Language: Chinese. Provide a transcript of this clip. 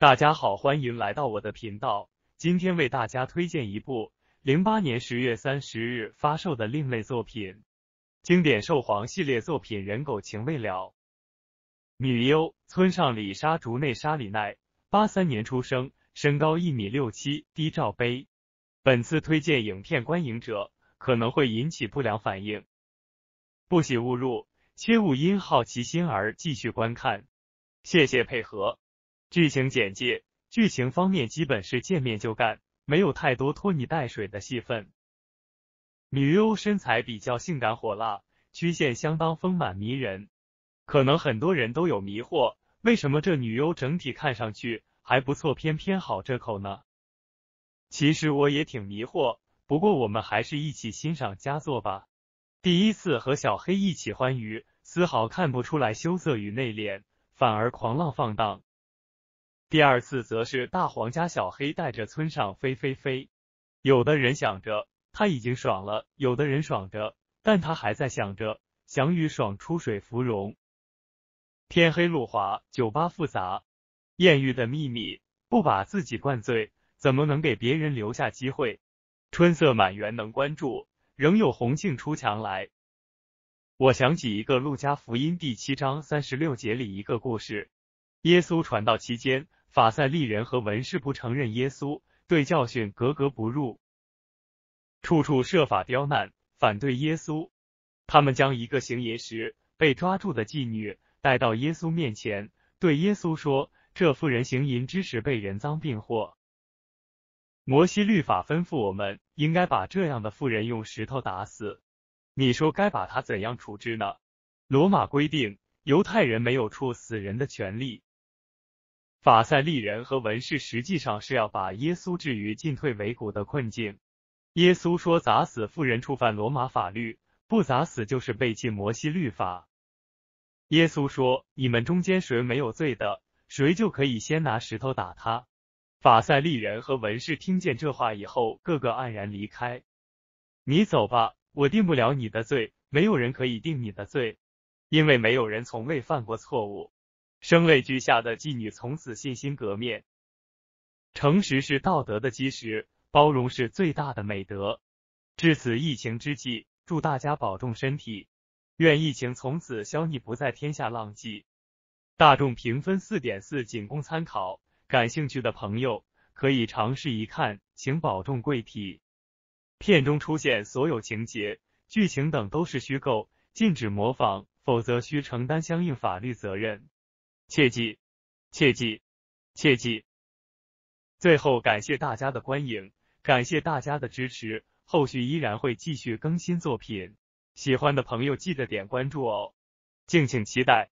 大家好，欢迎来到我的频道。今天为大家推荐一部零八年十月三十日发售的另类作品——经典兽皇系列作品《人狗情未了》。女优：村上里沙、竹内沙里奈，八三年出生，身高一米六七，低罩杯。本次推荐影片，观影者可能会引起不良反应，不喜勿入，切勿因好奇心而继续观看。谢谢配合。剧情简介：剧情方面基本是见面就干，没有太多拖泥带水的戏份。女优身材比较性感火辣，曲线相当丰满迷人。可能很多人都有迷惑，为什么这女优整体看上去还不错，偏偏好这口呢？其实我也挺迷惑，不过我们还是一起欣赏佳作吧。第一次和小黑一起欢愉，丝毫看不出来羞涩与内敛，反而狂浪放荡。第二次则是大黄加小黑带着村上飞飞飞。有的人想着他已经爽了，有的人爽着，但他还在想着“想雨爽出水芙蓉，天黑路滑，酒吧复杂，艳遇的秘密，不把自己灌醉，怎么能给别人留下机会？春色满园能关注，仍有红杏出墙来。”我想起一个《路加福音》第七章三十六节里一个故事：耶稣传道期间。法赛利人和文士不承认耶稣，对教训格格不入，处处设法刁难，反对耶稣。他们将一个行淫时被抓住的妓女带到耶稣面前，对耶稣说：“这妇人行淫之时被人赃并获，摩西律法吩咐我们应该把这样的妇人用石头打死。你说该把她怎样处置呢？”罗马规定，犹太人没有处死人的权利。法赛利人和文士实际上是要把耶稣置于进退维谷的困境。耶稣说：“砸死妇人触犯罗马法律，不砸死就是背弃摩西律法。”耶稣说：“你们中间谁没有罪的，谁就可以先拿石头打他。”法赛利人和文士听见这话以后，个个黯然离开。你走吧，我定不了你的罪，没有人可以定你的罪，因为没有人从未犯过错误。声泪俱下的妓女从此信心革面，诚实是道德的基石，包容是最大的美德。至此疫情之际，祝大家保重身体，愿疫情从此消匿，不在天下浪迹。大众评分四点四，仅供参考。感兴趣的朋友可以尝试一看，请保重贵体。片中出现所有情节、剧情等都是虚构，禁止模仿，否则需承担相应法律责任。切记，切记，切记！最后感谢大家的观影，感谢大家的支持，后续依然会继续更新作品。喜欢的朋友记得点关注哦，敬请期待。